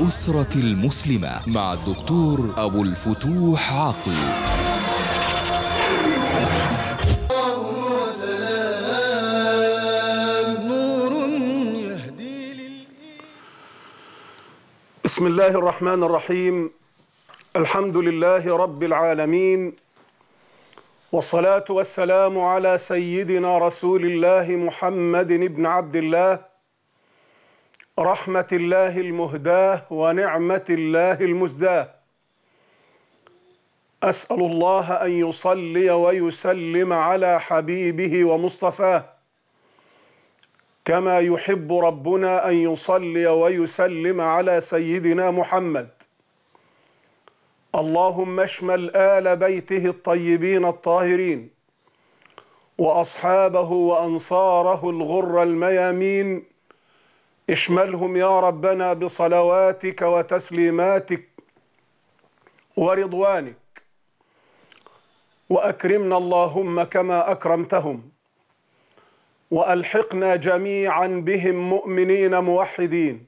الأسرة المسلمة مع الدكتور أبو الفتوح عاقل بسم الله الرحمن الرحيم الحمد لله رب العالمين والصلاة والسلام على سيدنا رسول الله محمد بن عبد الله رحمة الله المهداه ونعمة الله المزداه أسأل الله أن يصلي ويسلم على حبيبه ومصطفاه كما يحب ربنا أن يصلي ويسلم على سيدنا محمد اللهم اشمل آل بيته الطيبين الطاهرين وأصحابه وأنصاره الغر الميامين اشملهم يا ربنا بصلواتك وتسليماتك ورضوانك واكرمنا اللهم كما اكرمتهم والحقنا جميعا بهم مؤمنين موحدين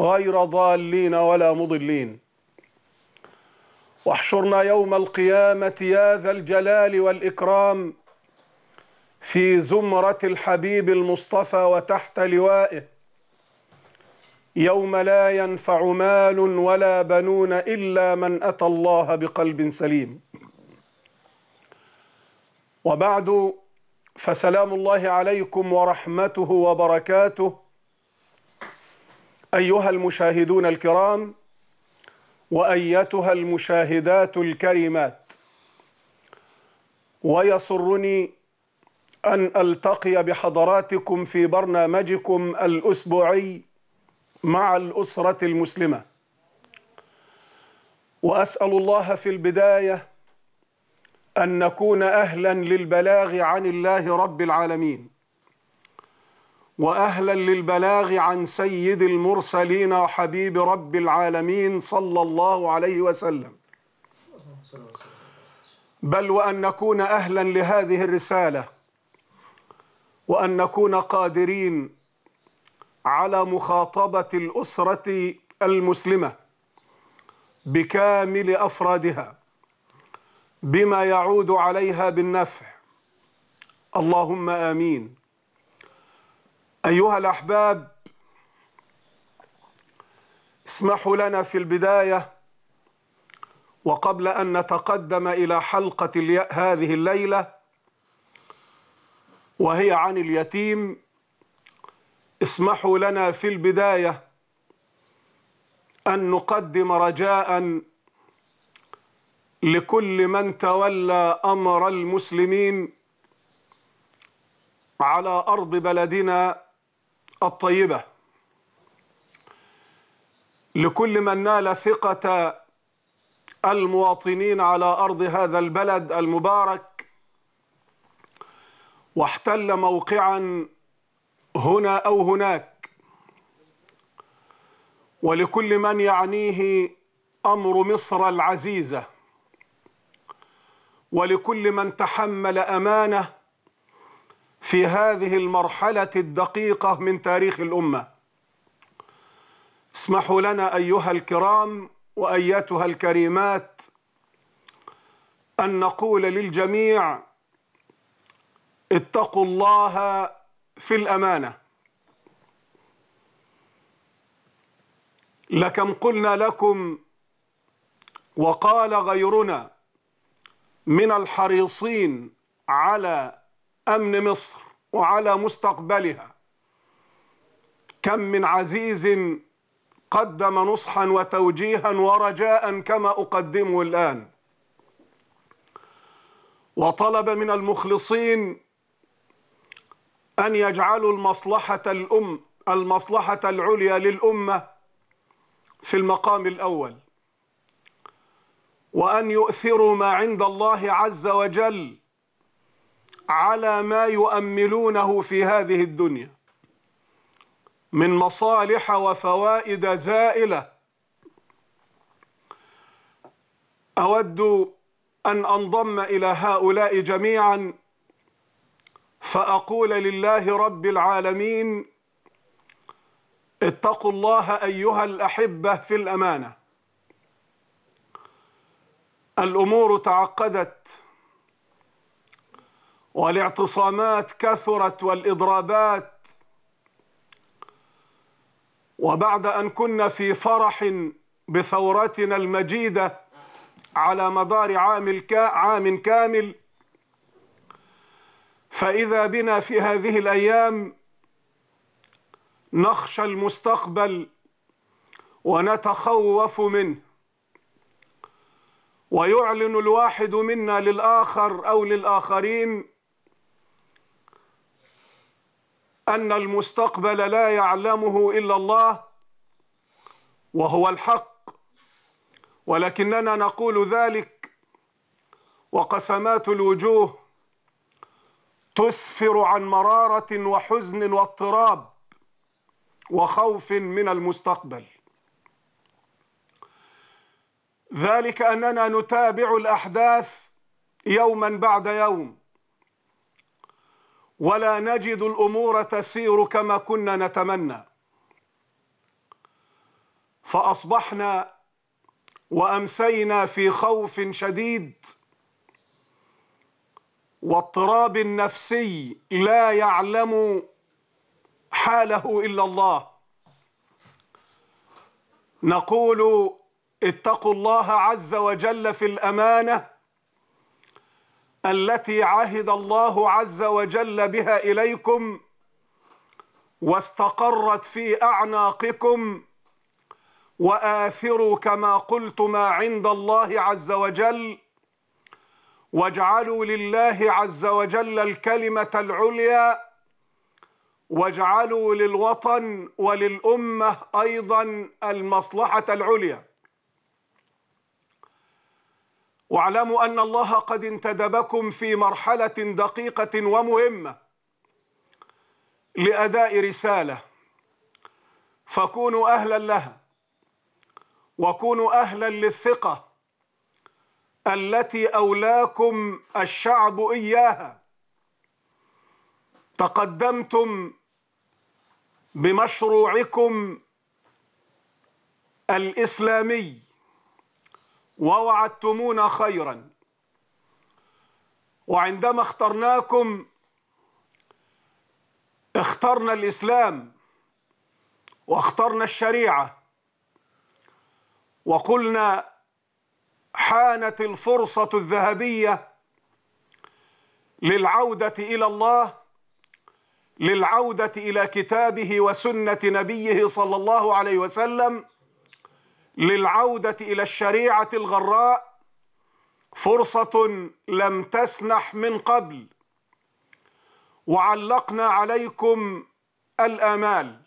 غير ضالين ولا مضلين واحشرنا يوم القيامه يا ذا الجلال والاكرام في زمره الحبيب المصطفى وتحت لوائه يوم لا ينفع مال ولا بنون إلا من أتى الله بقلب سليم وبعد فسلام الله عليكم ورحمته وبركاته أيها المشاهدون الكرام وأيتها المشاهدات الكريمات ويسرني أن ألتقي بحضراتكم في برنامجكم الأسبوعي مع الأسرة المسلمة وأسأل الله في البداية أن نكون أهلا للبلاغ عن الله رب العالمين واهلا للبلاغ عن سيد المرسلين وحبيب رب العالمين صلى الله عليه وسلم بل وان نكون اهلا لهذه الرساله وان نكون قادرين على مخاطبة الأسرة المسلمة بكامل أفرادها بما يعود عليها بالنفع اللهم آمين أيها الأحباب اسمحوا لنا في البداية وقبل أن نتقدم إلى حلقة هذه الليلة وهي عن اليتيم اسمحوا لنا في البداية أن نقدم رجاء لكل من تولى أمر المسلمين على أرض بلدنا الطيبة لكل من نال ثقة المواطنين على أرض هذا البلد المبارك واحتل موقعاً هنا أو هناك ولكل من يعنيه أمر مصر العزيزة ولكل من تحمل أمانة في هذه المرحلة الدقيقة من تاريخ الأمة اسمحوا لنا أيها الكرام وأيتها الكريمات أن نقول للجميع اتقوا الله في الأمانة لكم قلنا لكم وقال غيرنا من الحريصين على أمن مصر وعلى مستقبلها كم من عزيز قدم نصحا وتوجيها ورجاء كما أقدمه الآن وطلب من المخلصين أن يجعلوا المصلحة الأم المصلحة العليا للأمة في المقام الأول وأن يؤثروا ما عند الله عز وجل على ما يؤملونه في هذه الدنيا من مصالح وفوائد زائلة أود أن أنضم إلى هؤلاء جميعاً فأقول لله رب العالمين اتقوا الله أيها الأحبة في الأمانة الأمور تعقدت والاعتصامات كثرت والإضرابات وبعد أن كنا في فرح بثورتنا المجيدة على مدار عام, عام كامل فإذا بنا في هذه الأيام نخشى المستقبل ونتخوف منه ويعلن الواحد منا للآخر أو للآخرين أن المستقبل لا يعلمه إلا الله وهو الحق ولكننا نقول ذلك وقسمات الوجوه تسفر عن مرارة وحزن واضطراب وخوف من المستقبل ذلك أننا نتابع الأحداث يوما بعد يوم ولا نجد الأمور تسير كما كنا نتمنى فأصبحنا وأمسينا في خوف شديد واضطراب نفسي لا يعلم حاله الا الله نقول اتقوا الله عز وجل في الامانه التي عهد الله عز وجل بها اليكم واستقرت في اعناقكم واثروا كما قلت ما عند الله عز وجل واجعلوا لله عز وجل الكلمة العليا واجعلوا للوطن وللأمة أيضا المصلحة العليا واعلموا أن الله قد انتدبكم في مرحلة دقيقة ومهمة لأداء رسالة فكونوا أهلا لها وكونوا أهلا للثقة التي أولاكم الشعب إياها تقدمتم بمشروعكم الإسلامي ووعدتمونا خيرا وعندما اخترناكم اخترنا الإسلام واخترنا الشريعة وقلنا حانت الفرصة الذهبية للعودة إلى الله للعودة إلى كتابه وسنة نبيه صلى الله عليه وسلم للعودة إلى الشريعة الغراء فرصة لم تسنح من قبل وعلقنا عليكم الآمال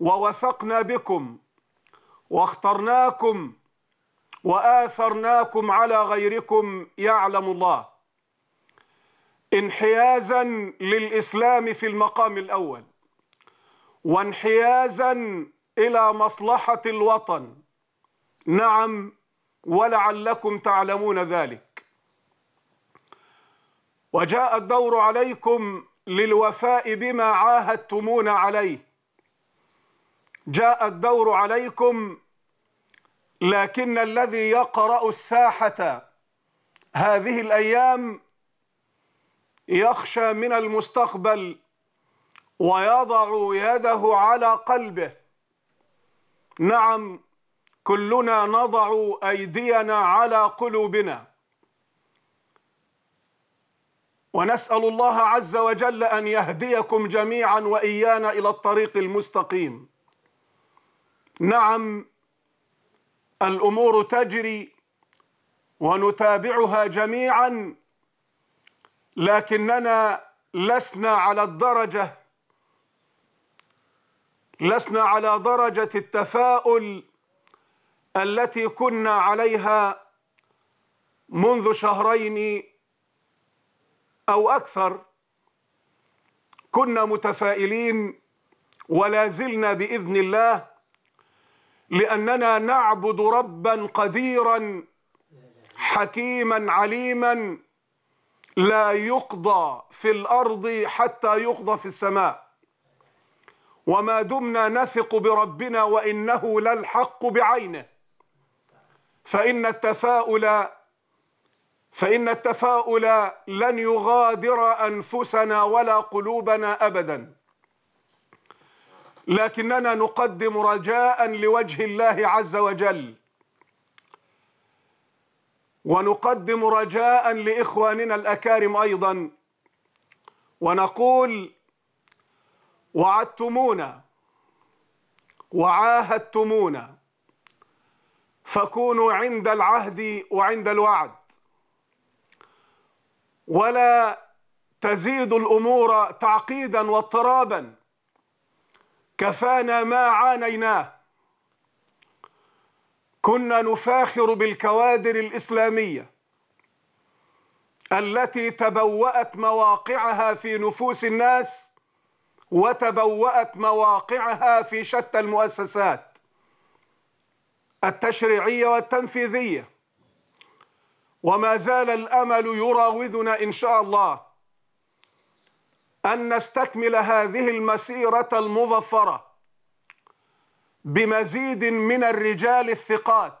ووثقنا بكم واخترناكم واثرناكم على غيركم يعلم الله انحيازا للاسلام في المقام الاول وانحيازا الى مصلحه الوطن نعم ولعلكم تعلمون ذلك وجاء الدور عليكم للوفاء بما عاهدتمون عليه جاء الدور عليكم لكن الذي يقرأ الساحة هذه الأيام يخشى من المستقبل ويضع يده على قلبه نعم كلنا نضع أيدينا على قلوبنا ونسأل الله عز وجل أن يهديكم جميعا وإيانا إلى الطريق المستقيم نعم الامور تجري ونتابعها جميعا لكننا لسنا على الدرجه لسنا على درجه التفاؤل التي كنا عليها منذ شهرين او اكثر كنا متفائلين ولا زلنا باذن الله لاننا نعبد ربا قديرا حكيما عليما لا يقضى في الارض حتى يقضى في السماء وما دمنا نثق بربنا وانه للحق بعينه فان التفاؤل فان التفاؤل لن يغادر انفسنا ولا قلوبنا ابدا لكننا نقدم رجاء لوجه الله عز وجل ونقدم رجاء لإخواننا الأكارم أيضا ونقول وعدتمونا وعاهدتمونا فكونوا عند العهد وعند الوعد ولا تزيد الأمور تعقيدا واضطرابا كفانا ما عانيناه كنا نفاخر بالكوادر الإسلامية التي تبوأت مواقعها في نفوس الناس وتبوأت مواقعها في شتى المؤسسات التشريعية والتنفيذية وما زال الأمل يراودنا إن شاء الله أن نستكمل هذه المسيرة المظفرة بمزيد من الرجال الثقات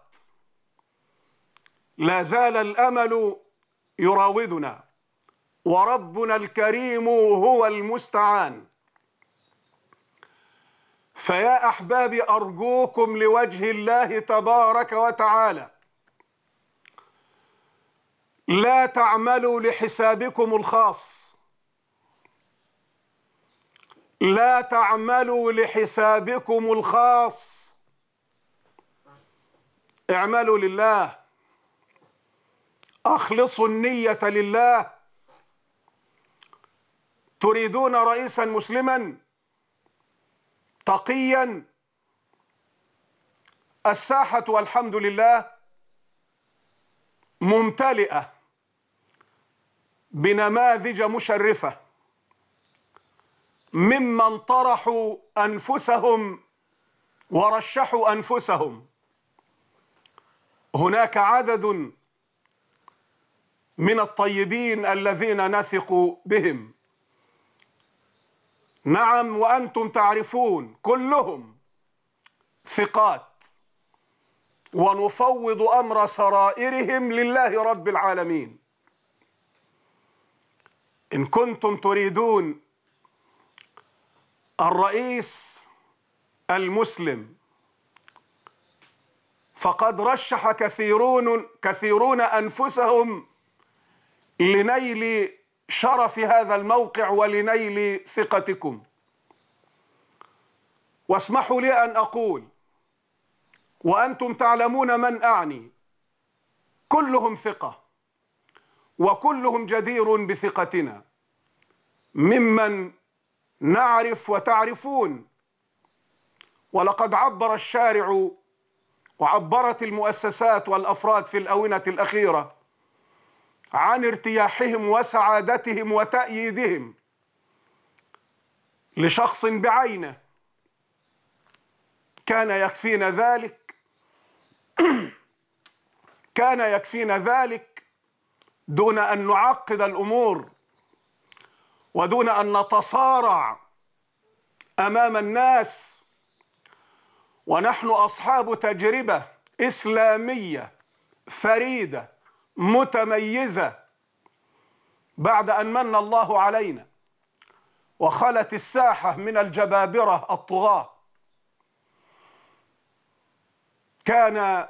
لا زال الأمل يراودنا وربنا الكريم هو المستعان فيا أحبابي أرجوكم لوجه الله تبارك وتعالى لا تعملوا لحسابكم الخاص لا تعملوا لحسابكم الخاص اعملوا لله اخلصوا النيه لله تريدون رئيسا مسلما تقيا الساحه والحمد لله ممتلئه بنماذج مشرفه ممن طرحوا انفسهم ورشحوا انفسهم هناك عدد من الطيبين الذين نثق بهم نعم وانتم تعرفون كلهم ثقات ونفوض امر سرائرهم لله رب العالمين ان كنتم تريدون الرئيس المسلم فقد رشح كثيرون كثيرون انفسهم لنيل شرف هذا الموقع ولنيل ثقتكم واسمحوا لي ان اقول وانتم تعلمون من اعني كلهم ثقه وكلهم جدير بثقتنا ممن نعرف وتعرفون ولقد عبر الشارع وعبرت المؤسسات والافراد في الاونه الاخيره عن ارتياحهم وسعادتهم وتأييدهم لشخص بعينه كان يكفينا ذلك كان يكفينا ذلك دون ان نعقد الامور ودون أن نتصارع أمام الناس ونحن أصحاب تجربة إسلامية فريدة متميزة بعد أن من الله علينا وخلت الساحة من الجبابرة الطغاة كان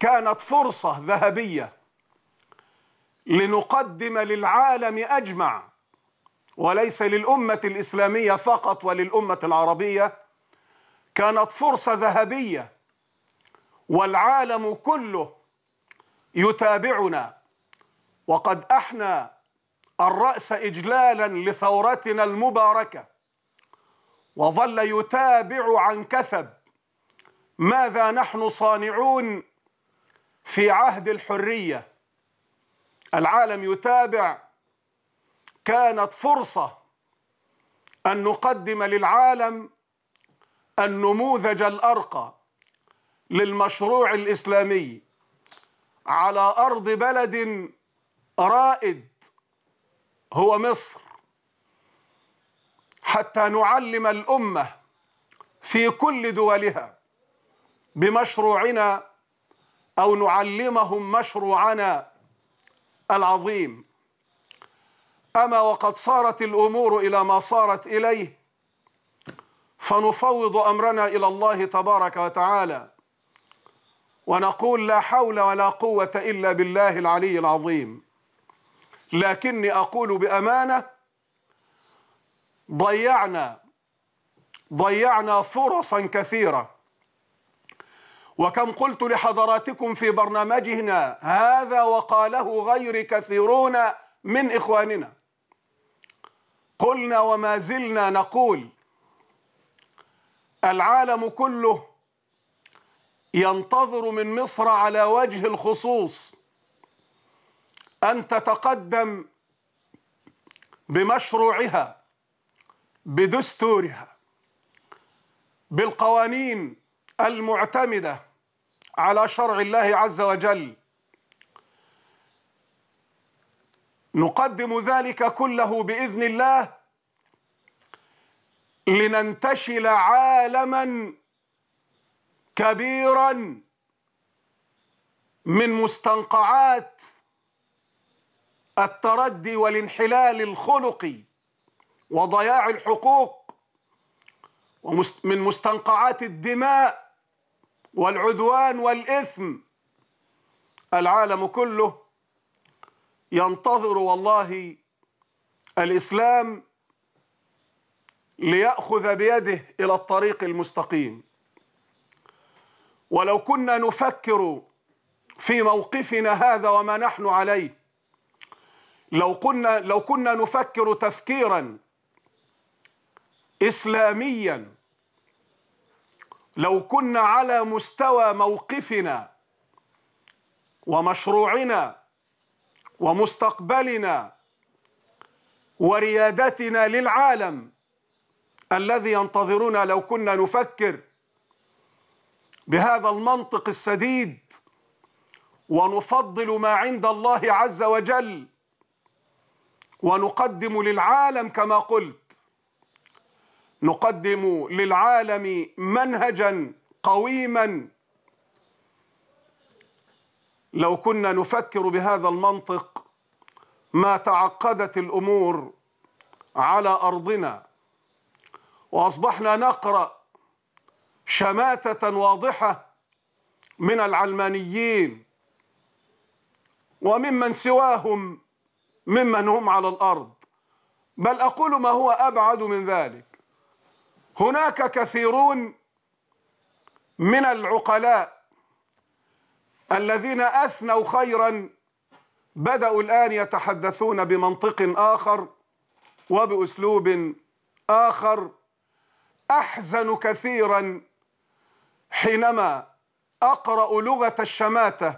كانت فرصة ذهبية لنقدم للعالم اجمع وليس للامه الاسلاميه فقط وللامه العربيه كانت فرصه ذهبيه والعالم كله يتابعنا وقد احنا الراس اجلالا لثورتنا المباركه وظل يتابع عن كثب ماذا نحن صانعون في عهد الحريه العالم يتابع كانت فرصة أن نقدم للعالم النموذج الأرقى للمشروع الإسلامي على أرض بلد رائد هو مصر حتى نعلم الأمة في كل دولها بمشروعنا أو نعلمهم مشروعنا العظيم أما وقد صارت الأمور إلى ما صارت إليه فنفوض أمرنا إلى الله تبارك وتعالى ونقول لا حول ولا قوة إلا بالله العلي العظيم لكني أقول بأمانة ضيعنا ضيعنا فرصا كثيرة وكم قلت لحضراتكم في برنامجنا هذا وقاله غير كثيرون من إخواننا قلنا وما زلنا نقول العالم كله ينتظر من مصر على وجه الخصوص أن تتقدم بمشروعها بدستورها بالقوانين المعتمدة على شرع الله عز وجل نقدم ذلك كله باذن الله لننتشل عالما كبيرا من مستنقعات التردي والانحلال الخلقي وضياع الحقوق ومن مستنقعات الدماء والعدوان والإثم العالم كله ينتظر والله الإسلام ليأخذ بيده إلى الطريق المستقيم ولو كنا نفكر في موقفنا هذا وما نحن عليه لو كنا لو كنا نفكر تفكيرا إسلاميا لو كنا على مستوى موقفنا ومشروعنا ومستقبلنا وريادتنا للعالم الذي ينتظرنا لو كنا نفكر بهذا المنطق السديد ونفضل ما عند الله عز وجل ونقدم للعالم كما قلت نقدم للعالم منهجا قويما لو كنا نفكر بهذا المنطق ما تعقدت الامور على ارضنا واصبحنا نقرا شماته واضحه من العلمانيين وممن سواهم ممن هم على الارض بل اقول ما هو ابعد من ذلك هناك كثيرون من العقلاء الذين أثنوا خيرا بدأوا الآن يتحدثون بمنطق آخر وبأسلوب آخر أحزن كثيرا حينما أقرأ لغة الشماتة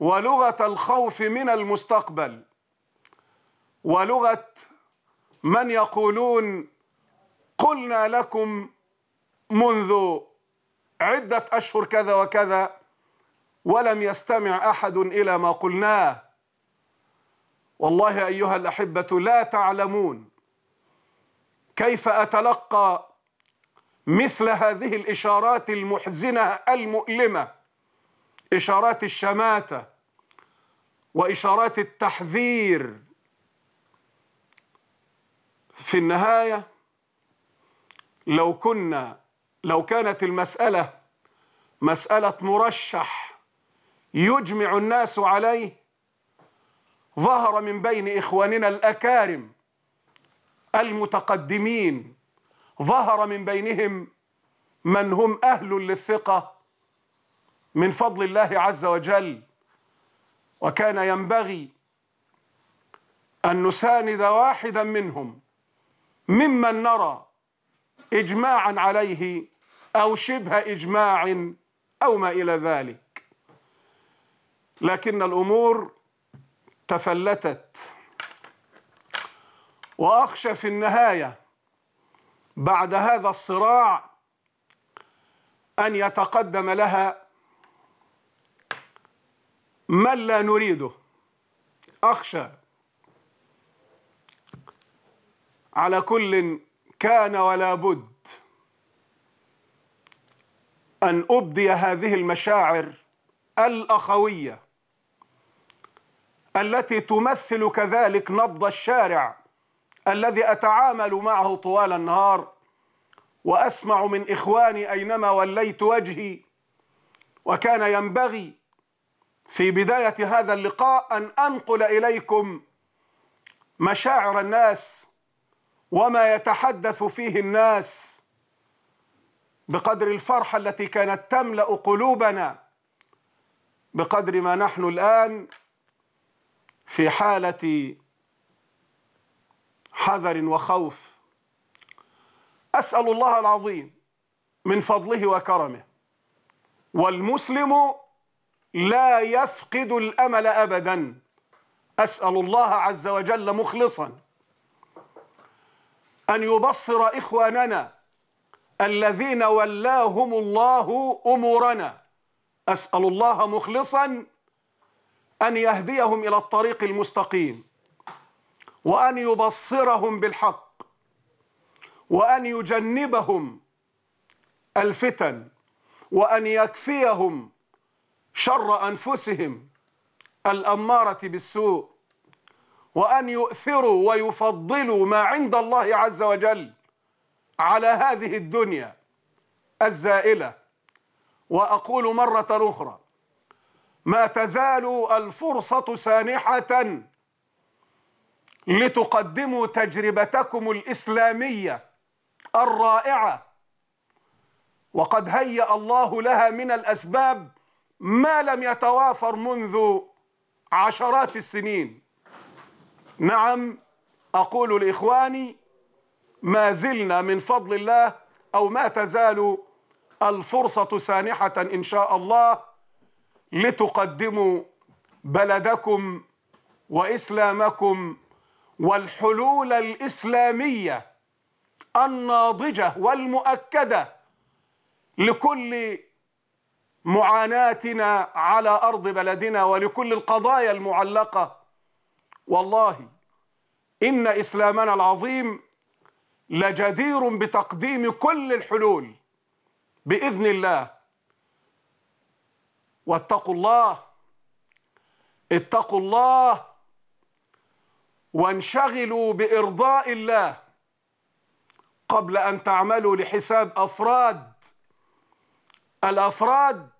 ولغة الخوف من المستقبل ولغة من يقولون قلنا لكم منذ عدة أشهر كذا وكذا ولم يستمع أحد إلى ما قلناه والله أيها الأحبة لا تعلمون كيف أتلقى مثل هذه الإشارات المحزنة المؤلمة إشارات الشماتة وإشارات التحذير في النهايه لو كنا لو كانت المسألة مسألة مرشح يجمع الناس عليه ظهر من بين إخواننا الأكارم المتقدمين ظهر من بينهم من هم أهل للثقة من فضل الله عز وجل وكان ينبغي أن نساند واحدا منهم ممن نرى إجماعا عليه أو شبه إجماع أو ما إلى ذلك لكن الأمور تفلتت وأخشى في النهاية بعد هذا الصراع أن يتقدم لها من لا نريده أخشى على كل كان ولا بد أن أبدي هذه المشاعر الأخوية التي تمثل كذلك نبض الشارع الذي أتعامل معه طوال النهار وأسمع من إخواني أينما وليت وجهي وكان ينبغي في بداية هذا اللقاء أن أنقل إليكم مشاعر الناس وما يتحدث فيه الناس بقدر الفرحة التي كانت تملأ قلوبنا بقدر ما نحن الآن في حالة حذر وخوف أسأل الله العظيم من فضله وكرمه والمسلم لا يفقد الأمل أبدا أسأل الله عز وجل مخلصا أن يبصر إخواننا الذين ولاهم الله أمورنا أسأل الله مخلصا أن يهديهم إلى الطريق المستقيم وأن يبصرهم بالحق وأن يجنبهم الفتن وأن يكفيهم شر أنفسهم الأمارة بالسوء وأن يؤثروا ويفضلوا ما عند الله عز وجل على هذه الدنيا الزائلة وأقول مرة أخرى ما تزال الفرصة سانحة لتقدموا تجربتكم الإسلامية الرائعة وقد هيأ الله لها من الأسباب ما لم يتوافر منذ عشرات السنين نعم أقول لإخواني ما زلنا من فضل الله أو ما تزال الفرصة سانحة إن شاء الله لتقدموا بلدكم وإسلامكم والحلول الإسلامية الناضجة والمؤكدة لكل معاناتنا على أرض بلدنا ولكل القضايا المعلقة والله إن إسلامنا العظيم لجدير بتقديم كل الحلول بإذن الله واتقوا الله اتقوا الله وانشغلوا بإرضاء الله قبل أن تعملوا لحساب أفراد الأفراد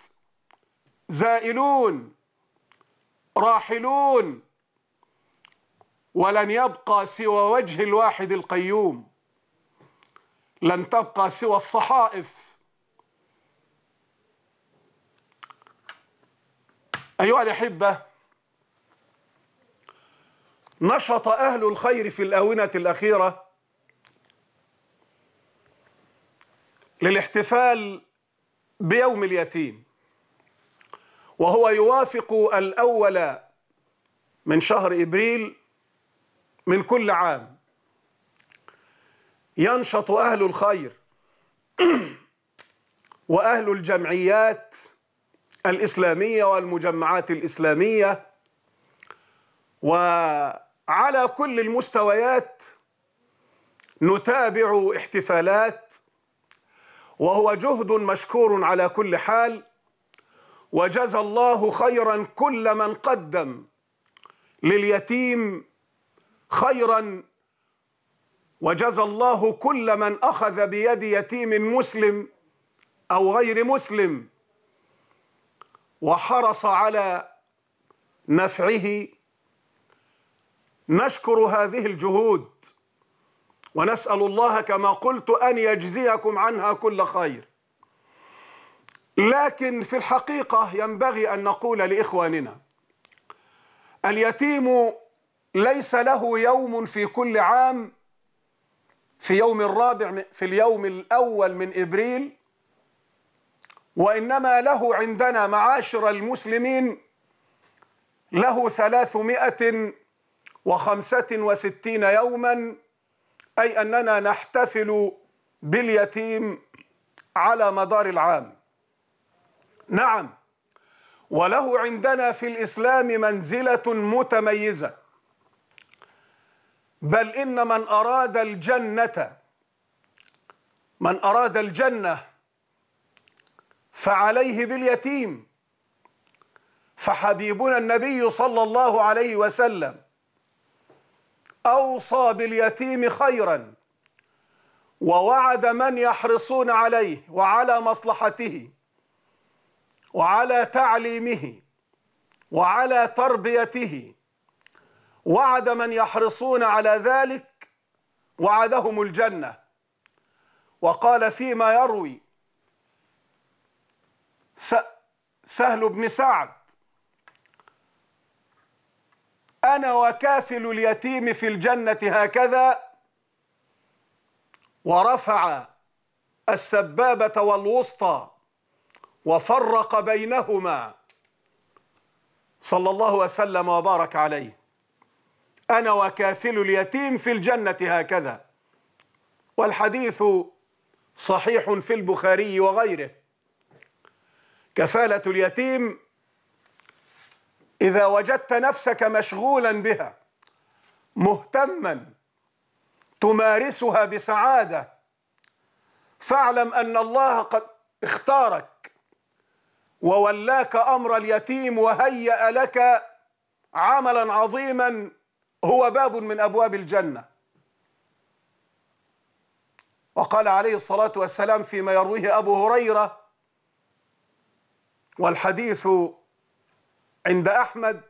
زائلون راحلون ولن يبقى سوى وجه الواحد القيوم لن تبقى سوى الصحائف أيها الأحبة نشط أهل الخير في الآونة الأخيرة للاحتفال بيوم اليتيم وهو يوافق الأول من شهر إبريل من كل عام ينشط أهل الخير وأهل الجمعيات الإسلامية والمجمعات الإسلامية وعلى كل المستويات نتابع احتفالات وهو جهد مشكور على كل حال وجزى الله خيرا كل من قدم لليتيم خيرا وجزى الله كل من أخذ بيد يتيم مسلم أو غير مسلم وحرص على نفعه نشكر هذه الجهود ونسأل الله كما قلت أن يجزيكم عنها كل خير لكن في الحقيقة ينبغي أن نقول لإخواننا اليتيم ليس له يوم في كل عام في يوم الرابع في اليوم الأول من إبريل وإنما له عندنا معاشر المسلمين له ثلاثمائة وخمسة وستين يوما أي أننا نحتفل باليتيم على مدار العام نعم وله عندنا في الإسلام منزلة متميزة بل إن من أراد الجنة من أراد الجنة فعليه باليتيم فحبيبنا النبي صلى الله عليه وسلم أوصى باليتيم خيرا ووعد من يحرصون عليه وعلى مصلحته وعلى تعليمه وعلى تربيته وعد من يحرصون على ذلك وعدهم الجنه وقال فيما يروي سهل بن سعد انا وكافل اليتيم في الجنه هكذا ورفع السبابه والوسطى وفرق بينهما صلى الله وسلم وبارك عليه أنا وكافل اليتيم في الجنة هكذا والحديث صحيح في البخاري وغيره كفالة اليتيم إذا وجدت نفسك مشغولا بها مهتما تمارسها بسعادة فاعلم أن الله قد اختارك وولاك أمر اليتيم وهيأ لك عملا عظيما هو باب من أبواب الجنة وقال عليه الصلاة والسلام فيما يرويه أبو هريرة والحديث عند أحمد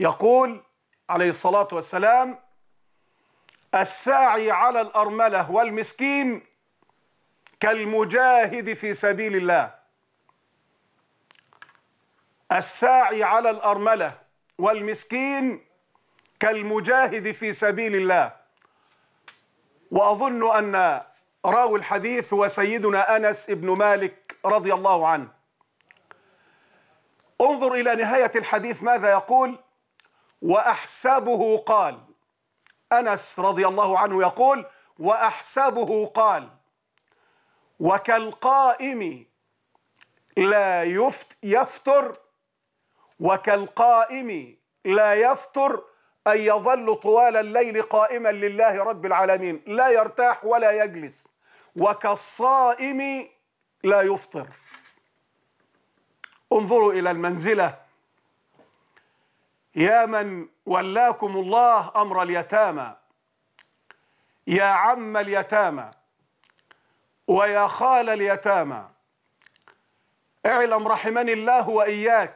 يقول عليه الصلاة والسلام الساعي على الأرملة والمسكين كالمجاهد في سبيل الله الساعي على الأرملة والمسكين كالمجاهد في سبيل الله وأظن أن راوي الحديث هو سيدنا أنس بن مالك رضي الله عنه انظر إلى نهاية الحديث ماذا يقول وأحسبه قال أنس رضي الله عنه يقول وأحسبه قال وكالقائم لا يفت يفتر وكالقائم لا يفتر أن يظل طوال الليل قائما لله رب العالمين لا يرتاح ولا يجلس وكالصائم لا يفطر انظروا إلى المنزلة يا من ولاكم الله أمر اليتامى يا عم اليتامى ويا خال اليتامى اعلم رحمني الله وإياك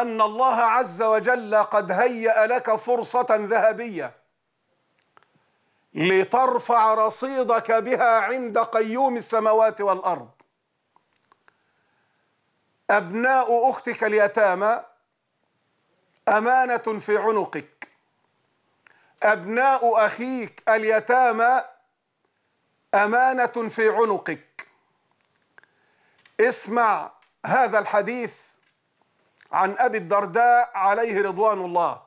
أن الله عز وجل قد هيأ لك فرصة ذهبية لترفع رصيدك بها عند قيوم السماوات والأرض أبناء أختك اليتامى أمانة في عنقك أبناء أخيك اليتامى أمانة في عنقك اسمع هذا الحديث عن أبي الدرداء عليه رضوان الله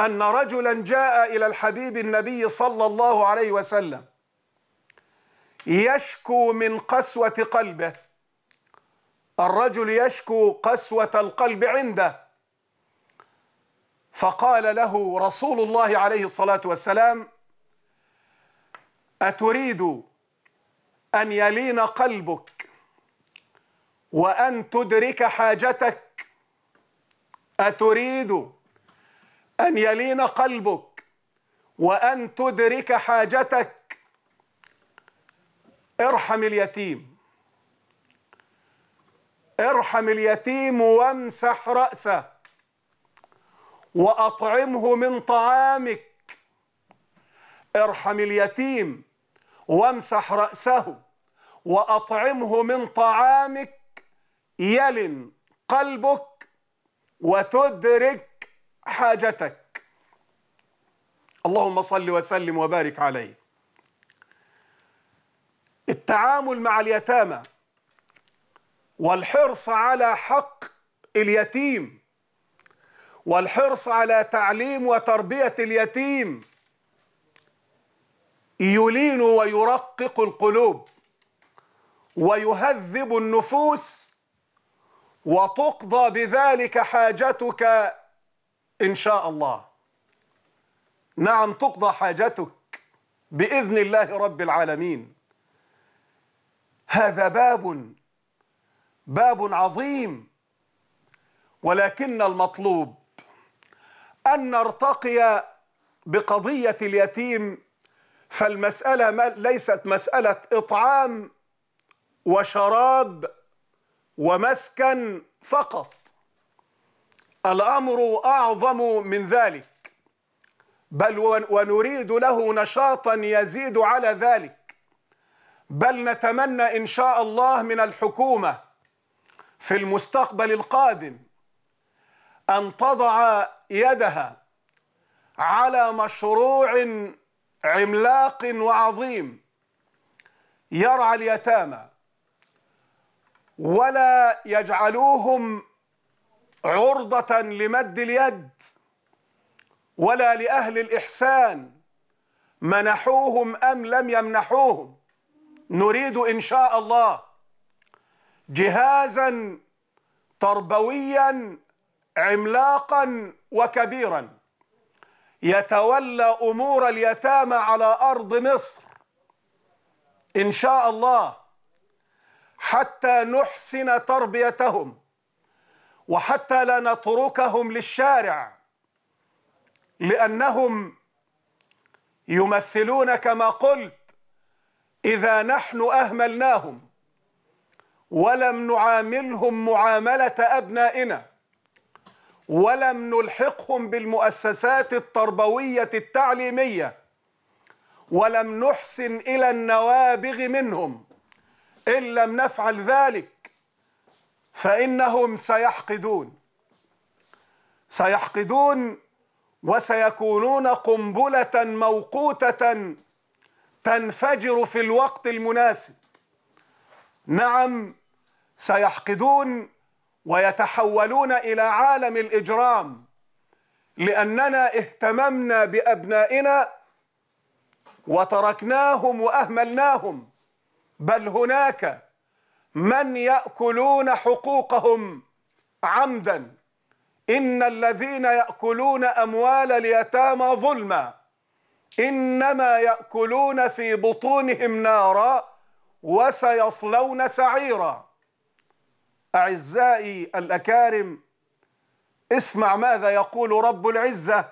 أن رجلا جاء إلى الحبيب النبي صلى الله عليه وسلم يشكو من قسوة قلبه الرجل يشكو قسوة القلب عنده فقال له رسول الله عليه الصلاة والسلام أتريد أن يلين قلبك وأن تدرك حاجتك أتريد أن يلين قلبك وأن تدرك حاجتك ارحم اليتيم ارحم اليتيم وامسح رأسه وأطعمه من طعامك ارحم اليتيم وامسح رأسه وأطعمه من طعامك يلن قلبك وتدرك حاجتك اللهم صل وسلم وبارك عليه التعامل مع اليتامى والحرص على حق اليتيم والحرص على تعليم وتربية اليتيم يلين ويرقق القلوب ويهذب النفوس وتقضى بذلك حاجتك إن شاء الله نعم تقضى حاجتك بإذن الله رب العالمين هذا باب باب عظيم ولكن المطلوب أن نرتقي بقضية اليتيم فالمسألة ليست مسألة إطعام وشراب ومسكا فقط الأمر أعظم من ذلك بل ونريد له نشاطا يزيد على ذلك بل نتمنى إن شاء الله من الحكومة في المستقبل القادم أن تضع يدها على مشروع عملاق وعظيم يرعى اليتامى ولا يجعلوهم عرضة لمد اليد ولا لأهل الإحسان منحوهم أم لم يمنحوهم نريد إن شاء الله جهازا تربويا عملاقا وكبيرا يتولى أمور اليتامى على أرض مصر إن شاء الله حتى نحسن تربيتهم وحتى لا نتركهم للشارع لانهم يمثلون كما قلت اذا نحن اهملناهم ولم نعاملهم معامله ابنائنا ولم نلحقهم بالمؤسسات التربويه التعليميه ولم نحسن الى النوابغ منهم إن لم نفعل ذلك فإنهم سيحقدون سيحقدون وسيكونون قنبلة موقوتة تنفجر في الوقت المناسب نعم سيحقدون ويتحولون إلى عالم الإجرام لأننا اهتممنا بأبنائنا وتركناهم وأهملناهم بل هناك من يأكلون حقوقهم عمدا إن الذين يأكلون أموال اليتامى ظلما إنما يأكلون في بطونهم نارا وسيصلون سعيرا أعزائي الأكارم اسمع ماذا يقول رب العزة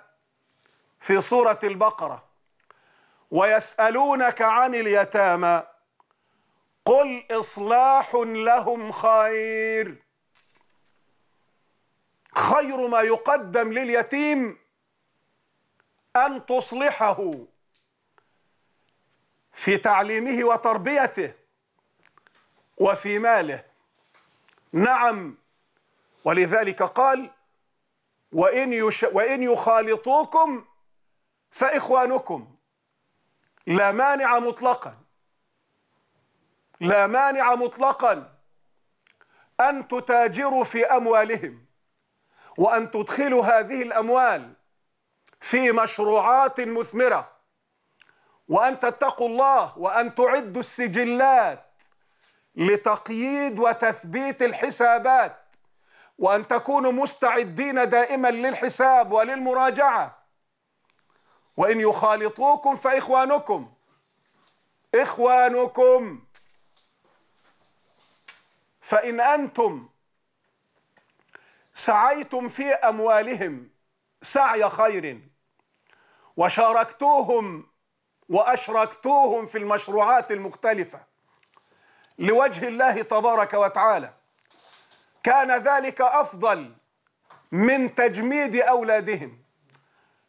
في سورة البقرة ويسألونك عن اليتامى قل اصلاح لهم خير خير ما يقدم لليتيم ان تصلحه في تعليمه وتربيته وفي ماله نعم ولذلك قال وإن, يش وإن يخالطوكم فإخوانكم لا مانع مطلقا لا مانع مطلقا أن تتاجروا في أموالهم وأن تدخلوا هذه الأموال في مشروعات مثمرة وأن تتقوا الله وأن تعدوا السجلات لتقييد وتثبيت الحسابات وأن تكونوا مستعدين دائما للحساب وللمراجعة وإن يخالطوكم فإخوانكم إخوانكم فإن أنتم سعيتم في أموالهم سعي خير وشاركتوهم وأشركتوهم في المشروعات المختلفة لوجه الله تبارك وتعالى كان ذلك أفضل من تجميد أولادهم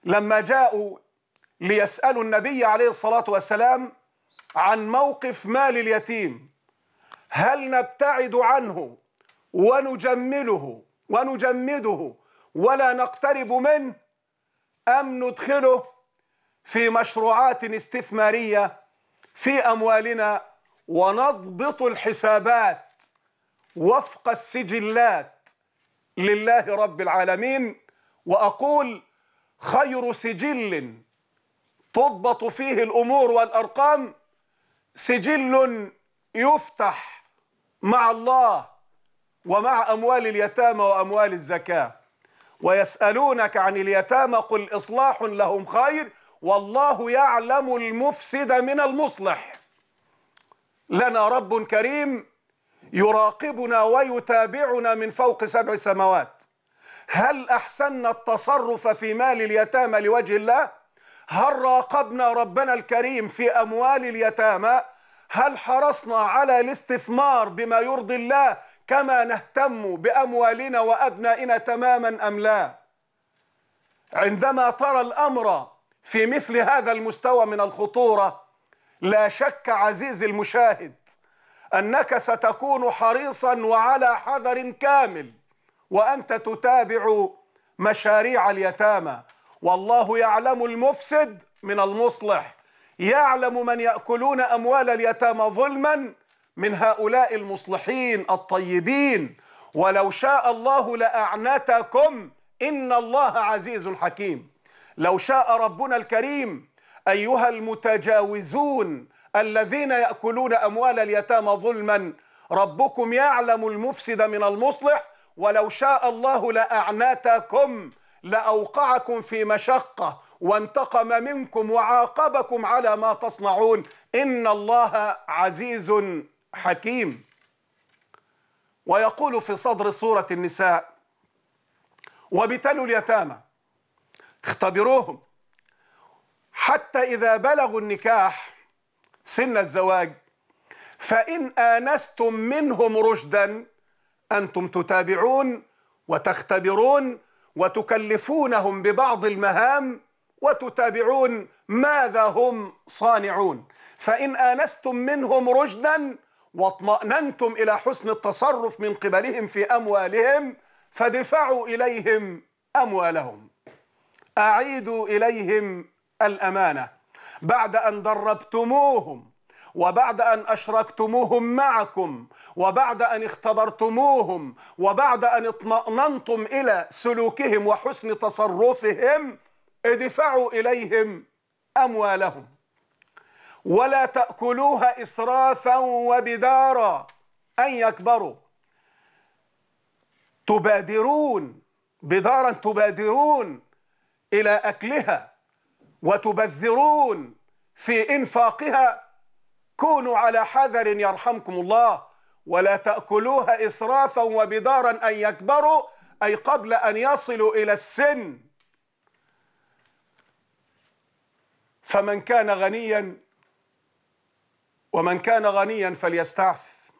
لما جاءوا ليسألوا النبي عليه الصلاة والسلام عن موقف مال اليتيم هل نبتعد عنه ونجمله ونجمده ولا نقترب منه أم ندخله في مشروعات استثمارية في أموالنا ونضبط الحسابات وفق السجلات لله رب العالمين وأقول خير سجل تضبط فيه الأمور والأرقام سجل يفتح مع الله ومع أموال اليتامى وأموال الزكاة ويسألونك عن اليتامى قل إصلاح لهم خير والله يعلم المفسد من المصلح لنا رب كريم يراقبنا ويتابعنا من فوق سبع سماوات هل أحسنا التصرف في مال اليتامى لوجه الله؟ هل راقبنا ربنا الكريم في أموال اليتامى؟ هل حرصنا على الاستثمار بما يرضي الله كما نهتم بأموالنا وأبنائنا تماما أم لا عندما ترى الأمر في مثل هذا المستوى من الخطورة لا شك عزيزي المشاهد أنك ستكون حريصا وعلى حذر كامل وأنت تتابع مشاريع اليتامى والله يعلم المفسد من المصلح يعلم من ياكلون اموال اليتامى ظلما من هؤلاء المصلحين الطيبين ولو شاء الله لاعنتكم ان الله عزيز حكيم لو شاء ربنا الكريم ايها المتجاوزون الذين ياكلون اموال اليتامى ظلما ربكم يعلم المفسد من المصلح ولو شاء الله لاعنتكم لاوقعكم في مشقه وانتقم منكم وعاقبكم على ما تصنعون ان الله عزيز حكيم ويقول في صدر سوره النساء وابتلوا اليتامى اختبروهم حتى اذا بلغوا النكاح سن الزواج فان انستم منهم رشدا انتم تتابعون وتختبرون وتكلفونهم ببعض المهام وتتابعون ماذا هم صانعون فإن آنستم منهم رشدا واطمأننتم إلى حسن التصرف من قبلهم في أموالهم فدفعوا إليهم أموالهم أعيدوا إليهم الأمانة بعد أن دربتموهم وبعد أن أشركتموهم معكم وبعد أن اختبرتموهم وبعد أن اطمأننتم إلى سلوكهم وحسن تصرفهم ادفعوا إليهم أموالهم ولا تأكلوها إسرافا وبدارا أن يكبروا تبادرون بدارا تبادرون إلى أكلها وتبذرون في إنفاقها كونوا على حذر يرحمكم الله ولا تأكلوها إسرافا وبدارا أن يكبروا أي قبل أن يصلوا إلى السن فمن كان غنيا ومن كان غنيا فليستعف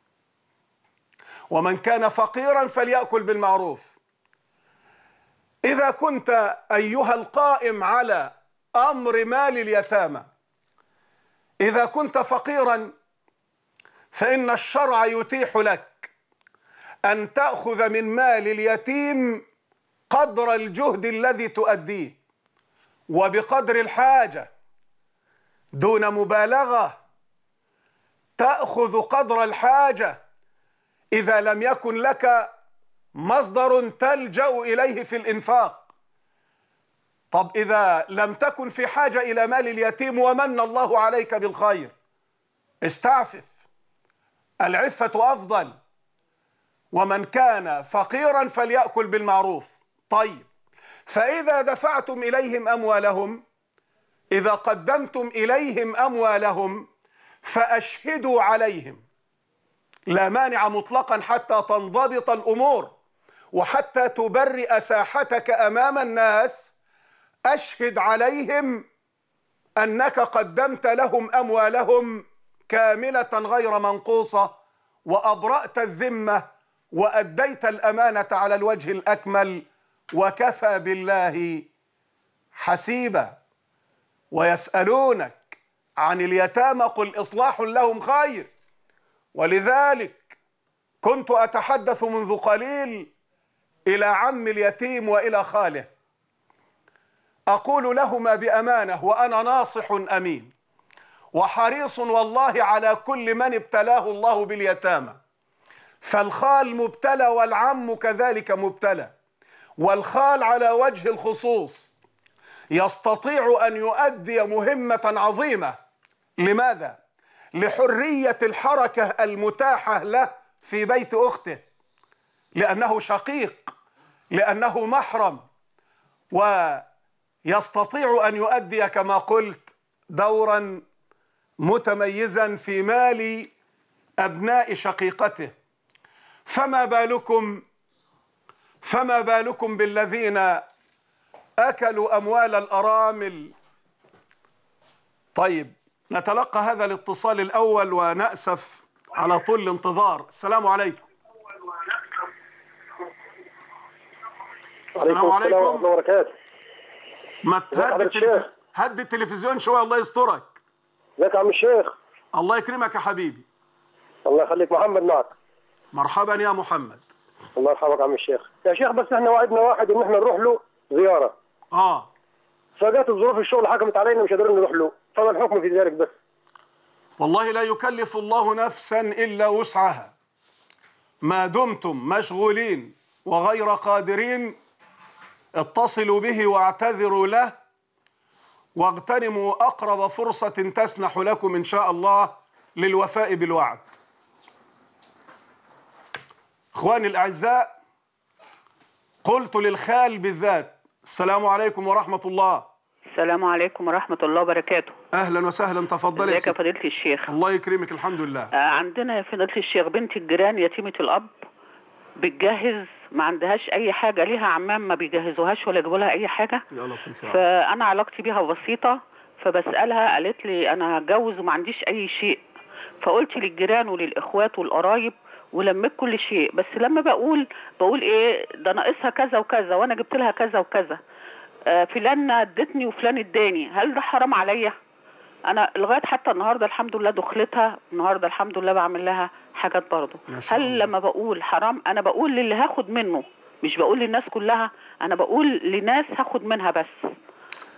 ومن كان فقيرا فليأكل بالمعروف إذا كنت أيها القائم على أمر مال اليتامى إذا كنت فقيرا فإن الشرع يتيح لك أن تأخذ من مال اليتيم قدر الجهد الذي تؤديه وبقدر الحاجة دون مبالغة تأخذ قدر الحاجة إذا لم يكن لك مصدر تلجأ إليه في الإنفاق طب إذا لم تكن في حاجة إلى مال اليتيم ومن الله عليك بالخير استعفف العفة أفضل ومن كان فقيرا فليأكل بالمعروف طيب فإذا دفعتم إليهم أموالهم إذا قدمتم إليهم أموالهم فأشهدوا عليهم لا مانع مطلقا حتى تنضبط الأمور وحتى تبرئ ساحتك أمام الناس أشهد عليهم أنك قدمت لهم أموالهم كاملة غير منقوصة وأبرأت الذمة وأديت الأمانة على الوجه الأكمل وكفى بالله حسيبا ويسألونك عن اليتامى قل إصلاح لهم خير ولذلك كنت أتحدث منذ قليل إلى عم اليتيم وإلى خاله أقول لهما بأمانة وأنا ناصح أمين وحريص والله على كل من ابتلاه الله باليتامى فالخال مبتلى والعم كذلك مبتلى والخال على وجه الخصوص يستطيع أن يؤدي مهمة عظيمة لماذا؟ لحرية الحركة المتاحة له في بيت أخته لأنه شقيق لأنه محرم و يستطيع أن يؤدي كما قلت دورا متميزا في مال أبناء شقيقته فما بالكم فما بالكم بالذين أكلوا أموال الأرامل طيب نتلقى هذا الاتصال الأول ونأسف على طول الانتظار السلام عليكم السلام عليكم ورحمة الله وبركاته ما تهدي هدي التلفزيون شويه الله يسترك ازيك يا عم الشيخ الله يكرمك يا حبيبي الله يخليك محمد معك مرحبا يا محمد الله يرحمك يا عم الشيخ يا شيخ بس احنا وعدنا واحد ان احنا نروح له زياره اه فجات ظروف الشغل حكمت علينا مش قادرين نروح له فما الحكم في ذلك بس والله لا يكلف الله نفسا الا وسعها ما دمتم مشغولين وغير قادرين اتصلوا به واعتذروا له واغتنموا أقرب فرصة تسنح لكم إن شاء الله للوفاء بالوعد إخواني الأعزاء قلت للخال بالذات السلام عليكم ورحمة الله السلام عليكم ورحمة الله وبركاته أهلا وسهلا تفضلي ازيك يا فضيلة الشيخ الله يكرمك الحمد لله عندنا يا فضيلة الشيخ بنت الجيران يتيمة الأب بتجهز ما عندهاش اي حاجه ليها عمام ما بيجهزوهاش ولا يجيبوا لها اي حاجه يا لطيف فانا علاقتي بيها بسيطه فبسالها قالت لي انا هتجوز وما عنديش اي شيء فقلت للجيران وللاخوات والقرايب ولميت كل شيء بس لما بقول بقول ايه ده ناقصها كذا وكذا وانا جبت لها كذا وكذا آه، فلان ادتني وفلان اداني هل ده حرام عليا انا لغايه حتى النهارده الحمد لله دخلتها النهارده الحمد لله بعمل لها حاجات برضه هل لما بقول حرام انا بقول للي هاخد منه مش بقول للناس كلها انا بقول لناس هاخد منها بس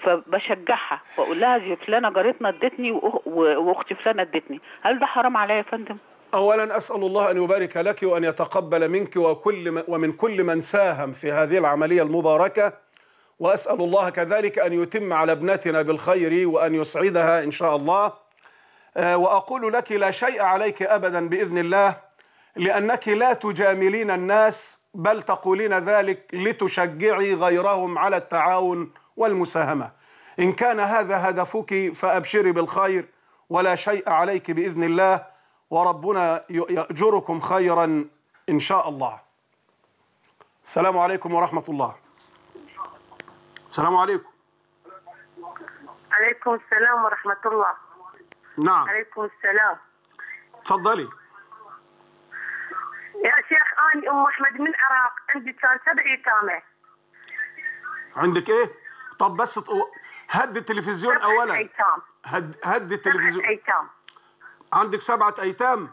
فبشجعها بقول لها دي فلانه جارتنا ادتني واختي فلانه ادتني هل ده حرام عليا يا فندم اولا اسال الله ان يبارك لك وان يتقبل منك وكل ومن كل من ساهم في هذه العمليه المباركه واسال الله كذلك ان يتم على ابنتنا بالخير وان يسعدها ان شاء الله آه، واقول لك لا شيء عليك ابدا باذن الله لانك لا تجاملين الناس بل تقولين ذلك لتشجعي غيرهم على التعاون والمساهمه ان كان هذا هدفك فابشري بالخير ولا شيء عليك باذن الله وربنا ياجركم خيرا ان شاء الله السلام عليكم ورحمه الله السلام عليكم عليكم السلام ورحمه الله نعم عليكم السلام تفضلي يا شيخ أنا أم أحمد من العراق عندي كان سبع يتامى عندك إيه؟ طب بس تق... هد التلفزيون سبعة أولا أيتام هد, هد التلفزيون سبعة أيتام عندك سبعة أيتام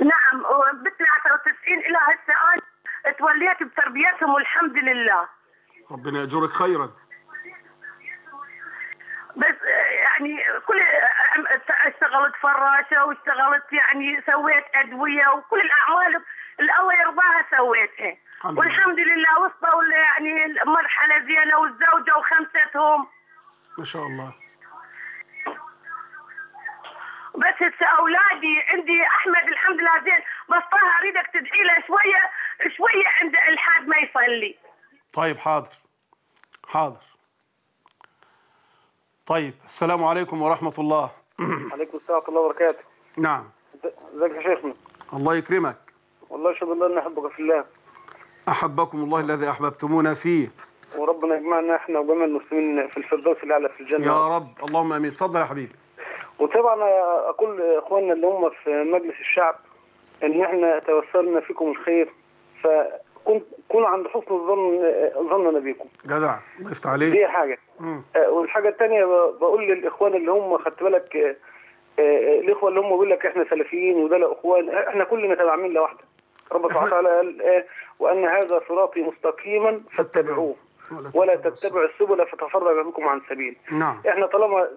نعم ب 93 إلى هسه أنا توليت بتربيتهم والحمد لله ربنا يأجرك خيرا يعني كل اشتغلت فراشه واشتغلت يعني سويت ادويه وكل الاعمال اللي الله يرضاها سويتها والحمد لله وصلوا يعني مرحله زينه والزوجه وخمستهم ما شاء الله بس هسه اولادي عندي احمد الحمد لله زين بس طه اريدك تدعي له شويه شويه عند الحاد ما يصلي طيب حاضر حاضر طيب السلام عليكم ورحمة الله عليكم السلام ورحمة الله وبركاته نعم ازيك يا شيخنا الله يكرمك والله شكرا الله ان احبك في الله احبكم الله الذي احببتمونا فيه وربنا يجمعنا احنا وجميع المسلمين في الفردوس الاعلى في الجنه يا رب اللهم امين اتفضل يا حبيبي وطبعا اقول لاخواننا اللي هم في مجلس الشعب ان احنا توسلنا فيكم الخير ف كن عند حسن الظن ظننا بيكم جدع الله يفتح عليك دي حاجه آه والحاجه الثانيه بقول للاخوان اللي هم خدت بالك آه, آه، الاخوه اللي هم بيقول لك احنا سلفيين وده لا اخوان آه، احنا كلنا تابعين لوحده. رب سبحانه وتعالى قال آه، وان هذا صراطي مستقيما فاتبعوه ولا تتبعوا السبل فتفرج بكم عن سبيل نعم احنا طالما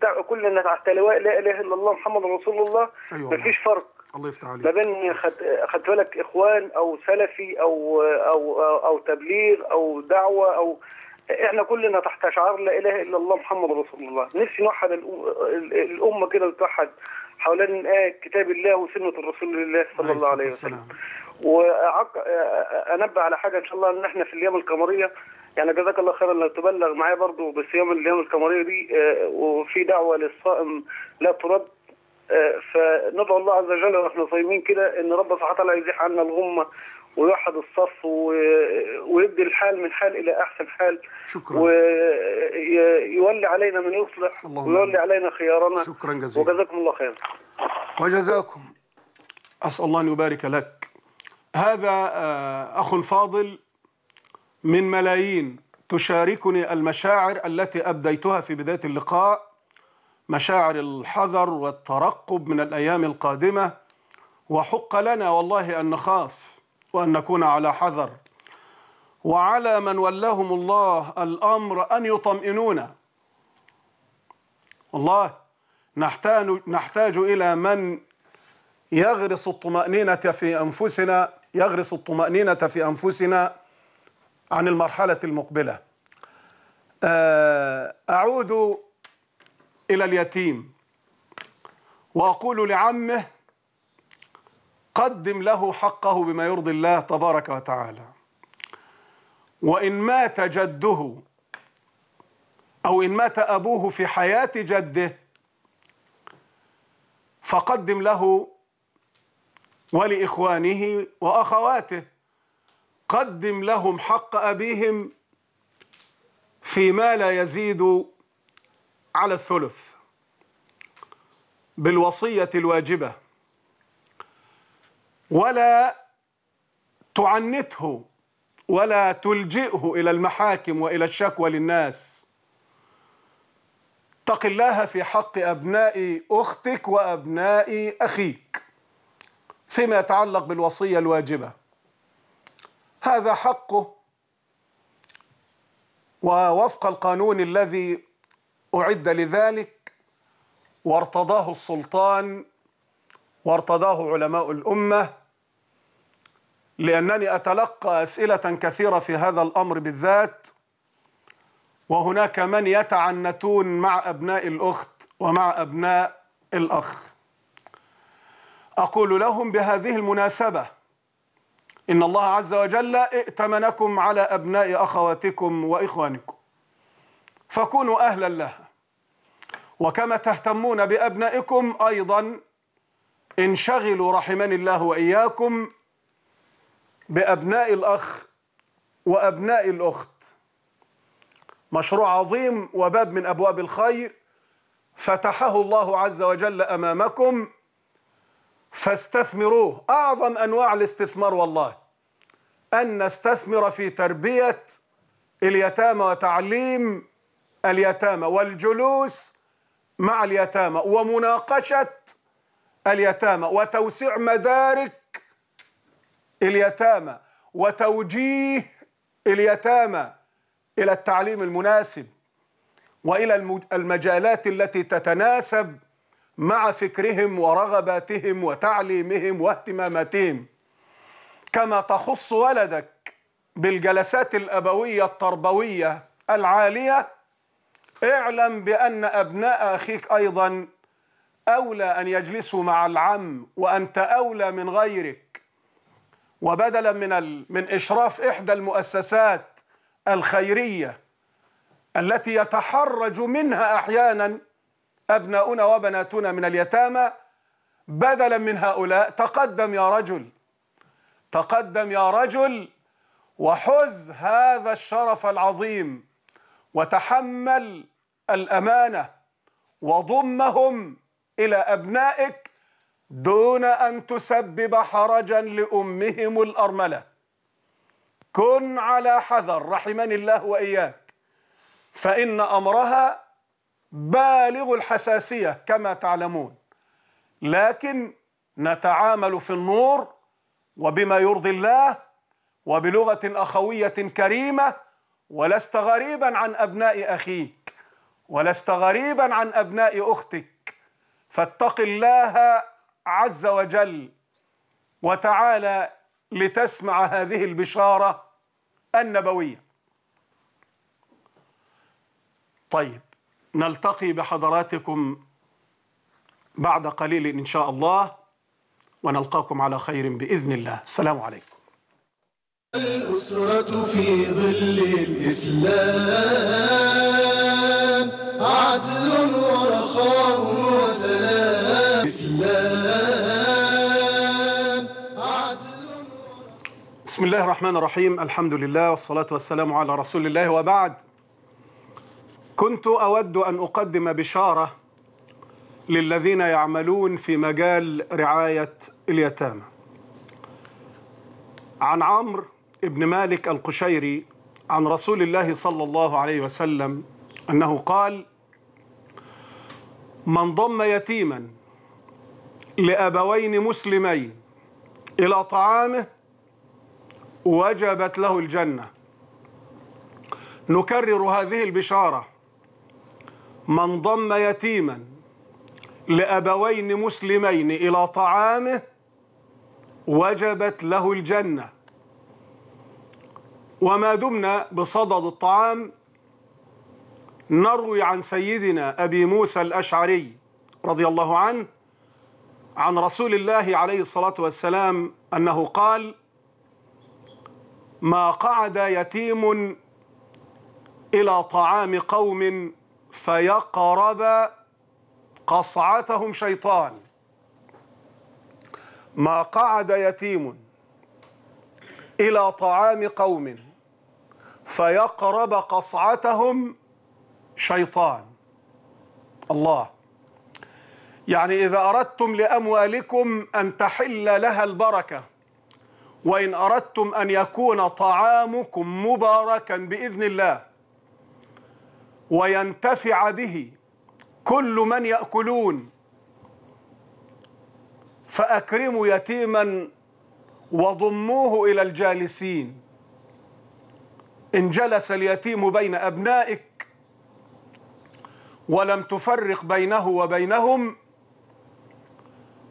تع... كلنا على التلواء لا اله الا الله محمد رسول الله أيوة مفيش فرق الله يفتح عليك ما بين خدت بالك اخوان او سلفي او او او, أو تبليغ او دعوه او احنا كلنا تحت شعار لا اله الا الله محمد رسول الله نفسي نوحد الامه كده تتوحد حوالين آه، كتاب الله وسنه الرسول الله صلى الله عليه وسلم وأعق... آه، انبه على حاجه ان شاء الله ان احنا في الايام القمريه يعني جزاك الله خيرا لو تبلغ معايا برضه بصيام الايام القمريه دي آه، وفي دعوه للصائم لا ترد فندعو الله عز وجل واحنا صايمين كده ان رب سبحانه وتعالى يزيح عنا الغمه ويوحد الصف ويدي الحال من حال الى احسن حال شكرا ويولي علينا من يصلح ويولي علينا خيارنا شكرا جزيلا وجزاكم الله خيرا وجزاكم اسال الله ان يبارك لك هذا آه، اخ فاضل من ملايين تشاركني المشاعر التي ابديتها في بدايه اللقاء مشاعر الحذر والترقب من الأيام القادمة وحق لنا والله أن نخاف وأن نكون على حذر وعلى من ولهم الله الأمر أن يطمئنونا والله نحتاج, نحتاج إلى من يغرس الطمأنينة في أنفسنا يغرس الطمأنينة في أنفسنا عن المرحلة المقبلة آه، أعود إلى اليتيم وأقول لعمه قدم له حقه بما يرضي الله تبارك وتعالى وإن مات جده أو إن مات أبوه في حياة جده فقدم له ولإخوانه وأخواته قدم لهم حق أبيهم فيما لا يزيد على الثلث بالوصية الواجبة ولا تعنته ولا تلجئه إلى المحاكم وإلى الشكوى للناس اتق الله في حق أبناء أختك وأبناء أخيك فيما يتعلق بالوصية الواجبة هذا حقه ووفق القانون الذي أعد لذلك وارتضاه السلطان وارتضاه علماء الأمة لأنني أتلقى أسئلة كثيرة في هذا الأمر بالذات وهناك من يتعنتون مع أبناء الأخت ومع أبناء الأخ أقول لهم بهذه المناسبة إن الله عز وجل ائتمنكم على أبناء أخواتكم وإخوانكم فكونوا أهلا له وكما تهتمون بأبنائكم أيضا انشغلوا رحمني الله وإياكم بأبناء الأخ وأبناء الأخت مشروع عظيم وباب من أبواب الخير فتحه الله عز وجل أمامكم فاستثمروه أعظم أنواع الاستثمار والله أن نستثمر في تربية اليتامى وتعليم اليتامى والجلوس مع اليتامى ومناقشة اليتامى وتوسيع مدارك اليتامى وتوجيه اليتامى إلى التعليم المناسب وإلى المجالات التي تتناسب مع فكرهم ورغباتهم وتعليمهم واهتماماتهم كما تخص ولدك بالجلسات الأبوية التربوية العالية اعلم بأن أبناء أخيك أيضا أولى أن يجلسوا مع العم وأنت أولى من غيرك وبدلا من ال... من إشراف إحدى المؤسسات الخيرية التي يتحرج منها أحيانا أبناؤنا وبناتنا من اليتامى بدلا من هؤلاء تقدم يا رجل تقدم يا رجل وحز هذا الشرف العظيم وتحمل الامانه وضمهم الى ابنائك دون ان تسبب حرجا لامهم الارمله كن على حذر رحمني الله واياك فان امرها بالغ الحساسيه كما تعلمون لكن نتعامل في النور وبما يرضي الله وبلغه اخويه كريمه ولست غريبا عن ابناء اخيك ولست غريبا عن ابناء اختك فاتق الله عز وجل وتعالى لتسمع هذه البشاره النبويه طيب نلتقي بحضراتكم بعد قليل ان شاء الله ونلقاكم على خير باذن الله السلام عليكم الاسره في ظل الاسلام عدل ورخاء وسلام إسلام بسم الله الرحمن الرحيم الحمد لله والصلاة والسلام على رسول الله وبعد كنت أود أن أقدم بشارة للذين يعملون في مجال رعاية اليتامى عن عمرو بن مالك القشيري عن رسول الله صلى الله عليه وسلم أنه قال من ضم يتيما لأبوين مسلمين إلى طعامه وجبت له الجنة نكرر هذه البشارة من ضم يتيما لأبوين مسلمين إلى طعامه وجبت له الجنة وما دمنا بصدد الطعام نروي عن سيدنا أبي موسى الأشعري رضي الله عنه عن رسول الله عليه الصلاة والسلام أنه قال ما قعد يتيم إلى طعام قوم فيقرب قصعتهم شيطان ما قعد يتيم إلى طعام قوم فيقرب قصعتهم شيطان الله يعني إذا أردتم لأموالكم أن تحل لها البركة وإن أردتم أن يكون طعامكم مباركا بإذن الله وينتفع به كل من يأكلون فأكرموا يتيما وضموه إلى الجالسين إن جلس اليتيم بين أبنائك ولم تفرق بينه وبينهم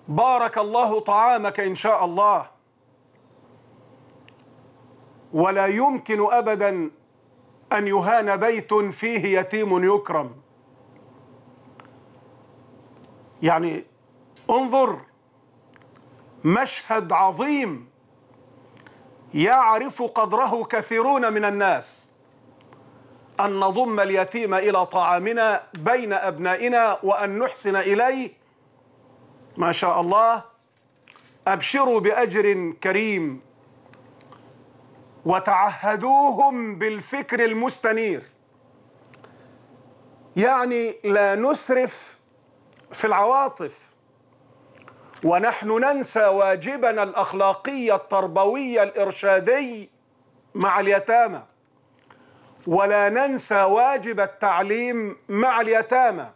بارك الله طعامك إن شاء الله ولا يمكن أبدا أن يهان بيت فيه يتيم يكرم يعني انظر مشهد عظيم يعرف قدره كثيرون من الناس أن نضم اليتيم إلى طعامنا بين أبنائنا وأن نحسن إليه ما شاء الله أبشروا بأجر كريم وتعهدوهم بالفكر المستنير يعني لا نسرف في العواطف ونحن ننسى واجبنا الأخلاقي التربوي الإرشادي مع اليتامى ولا ننسى واجب التعليم مع اليتامى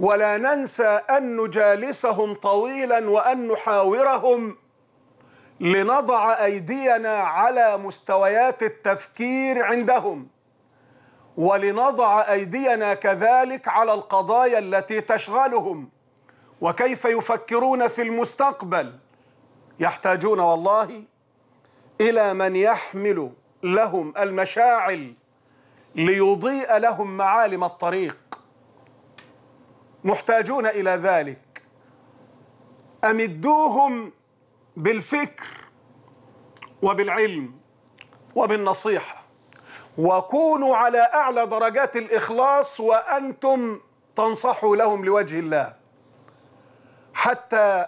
ولا ننسى أن نجالسهم طويلا وأن نحاورهم لنضع أيدينا على مستويات التفكير عندهم ولنضع أيدينا كذلك على القضايا التي تشغلهم وكيف يفكرون في المستقبل يحتاجون والله إلى من يحمل لهم المشاعل ليضيء لهم معالم الطريق محتاجون الى ذلك امدوهم بالفكر وبالعلم وبالنصيحه وكونوا على اعلى درجات الاخلاص وانتم تنصحوا لهم لوجه الله حتى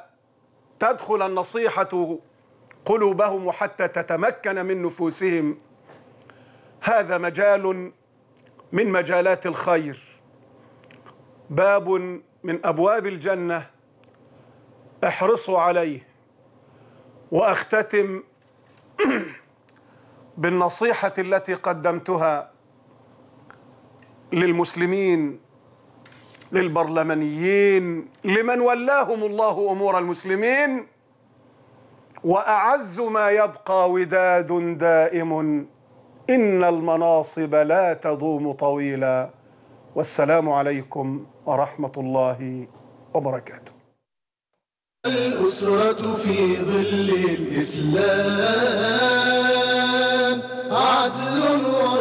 تدخل النصيحه قلوبهم وحتى تتمكن من نفوسهم هذا مجال من مجالات الخير باب من أبواب الجنة احرصوا عليه وأختتم بالنصيحة التي قدمتها للمسلمين للبرلمانيين لمن ولاهم الله أمور المسلمين واعز ما يبقى وداد دائم ان المناصب لا تدوم طويلا والسلام عليكم ورحمه الله وبركاته الاسره في ظل الاسلام عدل و